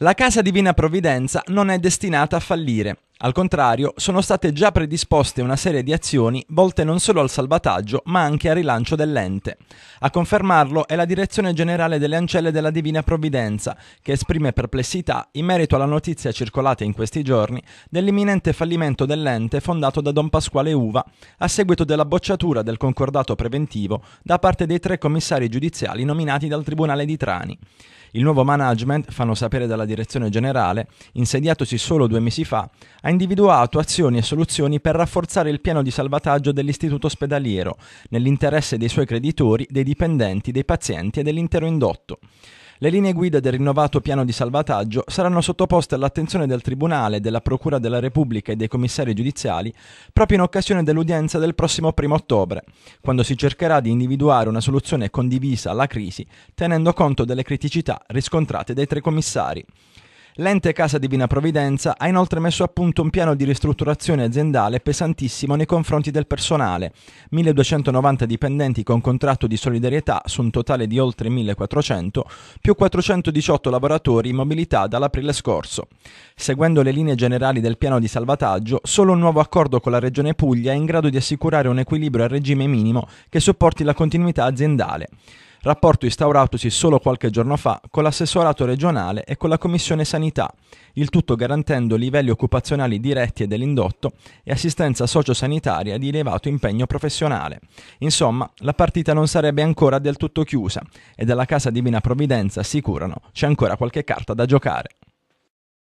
La Casa Divina Provvidenza non è destinata a fallire. Al contrario, sono state già predisposte una serie di azioni volte non solo al salvataggio, ma anche al rilancio dell'ente. A confermarlo è la Direzione Generale delle Ancelle della Divina Provvidenza, che esprime perplessità in merito alla notizia circolata in questi giorni dell'imminente fallimento dell'ente fondato da Don Pasquale Uva, a seguito della bocciatura del concordato preventivo da parte dei tre commissari giudiziali nominati dal Tribunale di Trani. Il nuovo management, fanno sapere dalla Direzione Generale, insediatosi solo due mesi fa, ha individuato azioni e soluzioni per rafforzare il piano di salvataggio dell'istituto ospedaliero, nell'interesse dei suoi creditori, dei dipendenti, dei pazienti e dell'intero indotto. Le linee guida del rinnovato piano di salvataggio saranno sottoposte all'attenzione del Tribunale, della Procura della Repubblica e dei commissari giudiziali proprio in occasione dell'udienza del prossimo 1 ottobre, quando si cercherà di individuare una soluzione condivisa alla crisi tenendo conto delle criticità riscontrate dai tre commissari. L'ente Casa Divina Provvidenza ha inoltre messo a punto un piano di ristrutturazione aziendale pesantissimo nei confronti del personale. 1290 dipendenti con contratto di solidarietà su un totale di oltre 1400, più 418 lavoratori in mobilità dall'aprile scorso. Seguendo le linee generali del piano di salvataggio, solo un nuovo accordo con la Regione Puglia è in grado di assicurare un equilibrio al regime minimo che supporti la continuità aziendale rapporto instauratosi solo qualche giorno fa con l'assessorato regionale e con la Commissione Sanità, il tutto garantendo livelli occupazionali diretti e dell'indotto e assistenza sociosanitaria di elevato impegno professionale. Insomma, la partita non sarebbe ancora del tutto chiusa e dalla Casa Divina Provvidenza, sicurano, c'è ancora qualche carta da giocare.